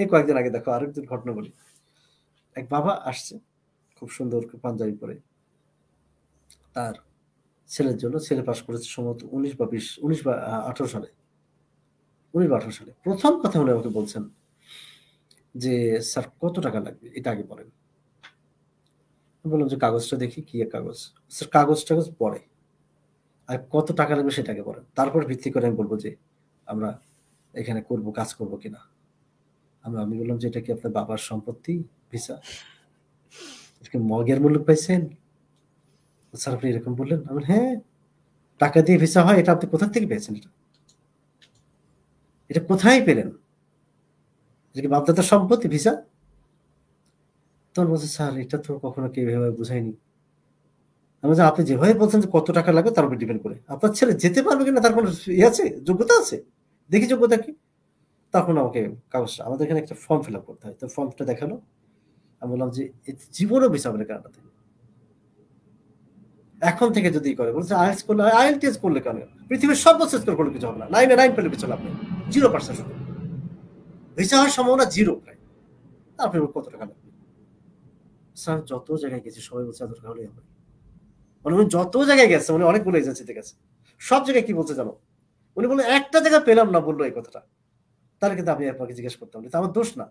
এই কয়েকদিন আগে দেখো আরেকদিন ঘটনা বলি এক বাবা আসছে খুব সুন্দর পাঞ্জাবি পরে তার ছেলের জন্য ছেলে পাশ করেছে সম্ভবত উনিশ বা বিশ উনিশ বা আঠারো সালে উনিশ বা আঠারো সালে প্রথম কথা উনি আমাকে বলছেন যে স্যার কত টাকা লাগবে এটা আগে বলেন বললাম যে কাগজটা দেখি কি কাগজ স্যার কাগজ টাগজ পড়ে আর কত টাকা লাগবে সেটাকে পরে তারপর ভিত্তি করে আমি বলবো যে আমরা এখানে করব কাজ করব কিনা আমি বললাম যে এটা কি আপনার বাবার সম্পত্তি ভিসা মগের মূল্য পাইছেন স্যার আপনি এরকম বললেন আমি হ্যাঁ টাকা দিয়ে ভিসা হয় এটা আপনি কোথা থেকে পেয়েছেন এটা এটা কোথায় পেলেন এটা কি বাপদাদার সম্পত্তি ভিসা তখন বলছে স্যার এটা তো কখনো কেউ এভাবে বুঝায়নি আমি বলছি আপনি যেভাবে বলছেন যে কত টাকা লাগবে তার উপর ডিপেন্ড করে আপনার ছেলে যেতে পারবে কিনা তার কোনো ইয়ে আছে যোগ্যতা আছে দেখি যোগ্যতা কি তখন আমাকে কাগজ আমাদের এখানে একটা ফর্ম ফিল আপ করতে হয় তো ফর্মটা দেখালো আমি বললাম যে জীবনও ভিসা হবে কানাডাতে এখন থেকে যদি করে বলছে আইএলস করলে আইএলটিএস করলে কেন পৃথিবীর সব স্কোর করলে কিছু হবে না নাইনে নাইন পেলে পিছলে আপনি জিরো পার্সেন্ট ভিসা হওয়ার সম্ভাবনা জিরো প্রায় তারপরে কত টাকা লাগবে স্যার যত জায়গায় গেছি সবাই বলছে এত টাকা হলেই হবে মানে উনি যত জায়গায় গেছে উনি মানে অনেকগুলো এজেন্সিতে গেছে সব জায়গায় কি বলছে জানো উনি বললো একটা জায়গা পেলাম না বললো এই কথাটা তাহলে কিন্তু আমি আপনাকে জিজ্ঞেস করতাম এটা আমার দোষ না